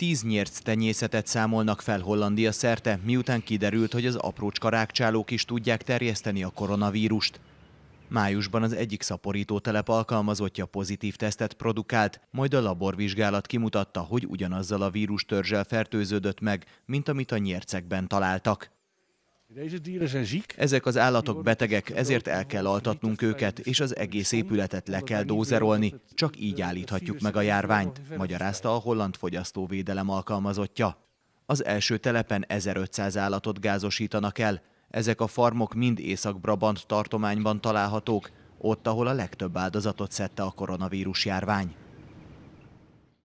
tíz nyérc tenyészetet számolnak fel Hollandia szerte, miután kiderült, hogy az aprócska rákcsálók is tudják terjeszteni a koronavírust. Májusban az egyik szaporítótelep alkalmazottja pozitív tesztet produkált, majd a laborvizsgálat kimutatta, hogy ugyanazzal a vírustörzsel fertőződött meg, mint amit a nyércekben találtak. Ezek az állatok betegek, ezért el kell altatnunk őket, és az egész épületet le kell dózerolni, csak így állíthatjuk meg a járványt, magyarázta a holland fogyasztóvédelem alkalmazottja. Az első telepen 1500 állatot gázosítanak el, ezek a farmok mind Észak-Brabant tartományban találhatók, ott, ahol a legtöbb áldozatot szedte a koronavírus járvány.